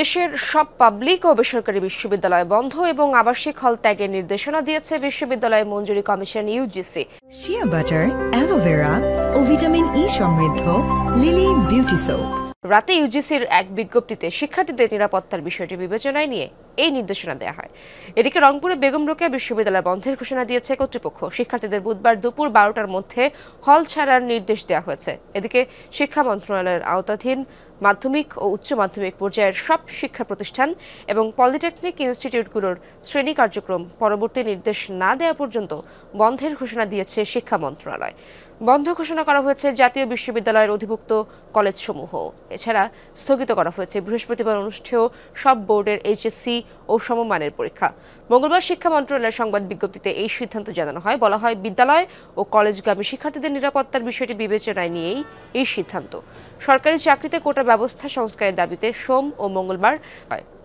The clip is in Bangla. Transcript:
দেশের সব পাবলিক ও বেসরকারি বিশ্ববিদ্যালয় বন্ধ এবং আবাসিক হল ত্যাগের নির্দেশনা দিয়েছে বিশ্ববিদ্যালয় মঞ্জুরি commission UGC shea butter aloe vera vitamin E e সমৃদ্ধ লিলি বিউটি সোপ রাতে ইউজিসির এক বিজ্ঞপ্তিতে শিক্ষার্থীদের নিরাপত্তার বিষয়টি বিবেচনায় নিয়ে এই নির্দেশনা দেওয়া হয় এদিকে রংপুরে বেগম রোকেয়া বিশ্ববিদ্যালয় বন্ধের ঘোষণা দিয়েছে কর্তৃপক্ষ শিক্ষার্থীদের বুধবার দুপুর বারোটার মধ্যে হল ছাড়ার নির্দেশ দেওয়া হয়েছে এদিকে শিক্ষা মন্ত্রণালয়ের আওতাধীন মাধ্যমিক ও উচ্চ মাধ্যমিক পর্যায়ের সব শিক্ষা প্রতিষ্ঠান এবং পলিটেকনিক ইনস্টিটিউটগুলোর শ্রেণী কার্যক্রম পরবর্তী নির্দেশ না দেওয়া পর্যন্ত বন্ধের ঘোষণা দিয়েছে শিক্ষা মন্ত্রণালয় বন্ধ ঘোষণা করা হয়েছে জাতীয় বিশ্ববিদ্যালয়ের অধিভুক্ত কলেজসমূহ এছাড়া স্থগিত করা হয়েছে বৃহস্পতিবার অনুষ্ঠেয় সব বোর্ডের এইচএসসি ও সমমানের পরীক্ষা মঙ্গলবার শিক্ষা মন্ত্রণালয়ের সংবাদ বিজ্ঞপ্তিতে এই সিদ্ধান্ত জানানো হয় বলা হয় বিদ্যালয় ও কলেজগামী শিক্ষার্থীদের নিরাপত্তার বিষয়টি বিবেচনায় নিয়েই এই সিদ্ধান্ত সরকারি চাকরিতে কোটা ব্যবস্থা সংস্কারের দাবিতে সোম ও মঙ্গলবার হয়